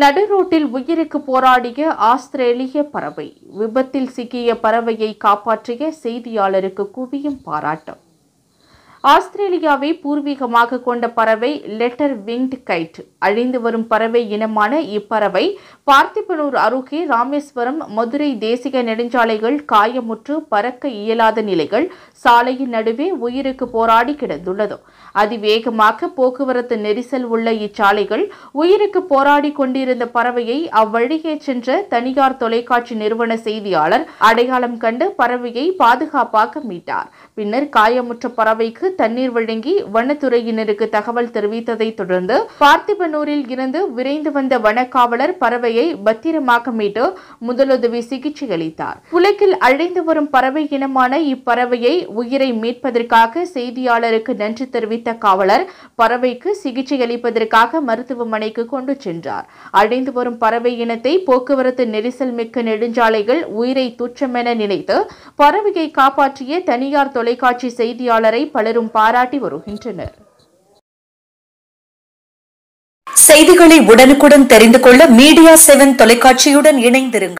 நடுரோட்டில் உயிருக்கு போராடிய ஆஸ்திரேலிய பறவை விபத்தில் சிக்கிய பறவையை காப்பாற்றிய செய்தியாளருக்கு குவியும் பாராட்டம் ஆஸ்திரேலியாவை பூர்வீகமாக கொண்ட பறவை லெட்டர் விங்ட் கைட் அழிந்து வரும் பறவை இனமான இப்பறவை பார்த்திபனூர் அருகே ராமேஸ்வரம் மதுரை தேசிய நெடுஞ்சாலைகள் காயமுற்று பறக்க இயலாத நிலைகள் சாலையின் நடுவே உயிருக்கு போராடி கிடந்துள்ளது அதிவேகமாக போக்குவரத்து நெரிசல் உள்ள இச்சாலைகள் உயிருக்கு போராடி கொண்டிருந்த பறவையை அவ்வழியே சென்ற தனியார் தொலைக்காட்சி நிறுவன செய்தியாளர் அடையாளம் கண்டு பறவையை பாதுகாப்பாக மீட்டார் பின்னர் காயமுற்ற பறவைக்கு தண்ணீர் வழங்கி வனத்துறையினருக்கு தகவல் தெரிவித்ததை தொடர்ந்து பார்த்திபனூரில் இருந்து விரைந்து வந்த வனக்காவலர் பறவையை பத்திரமாக மீட்டு முதலுதவி சிகிச்சை அளித்தார் உலகில் அழைந்து வரும் பறவை இனமான இப்பறவையை உயிரை மீட்பதற்காக செய்தியாளருக்கு நன்றி தெரிவித்த காவலர் பறவைக்கு சிகிச்சை அளிப்பதற்காக மருத்துவமனைக்கு கொண்டு சென்றார் அழைந்து வரும் பறவை இனத்தை போக்குவரத்து நெரிசல் மிக்க நெடுஞ்சாலைகள் உயிரை துச்சமென நினைத்து பறவையை காப்பாற்றிய தனியார் தொலைக்காட்சி செய்தியாளரை பலரும் பலரும் பாராட்டி வருகின்றனர் செய்திகளை உடனுக்குடன் தெரிந்து கொள்ள மீடியா செவன் தொலைக்காட்சியுடன் இணைந்திருங்கள்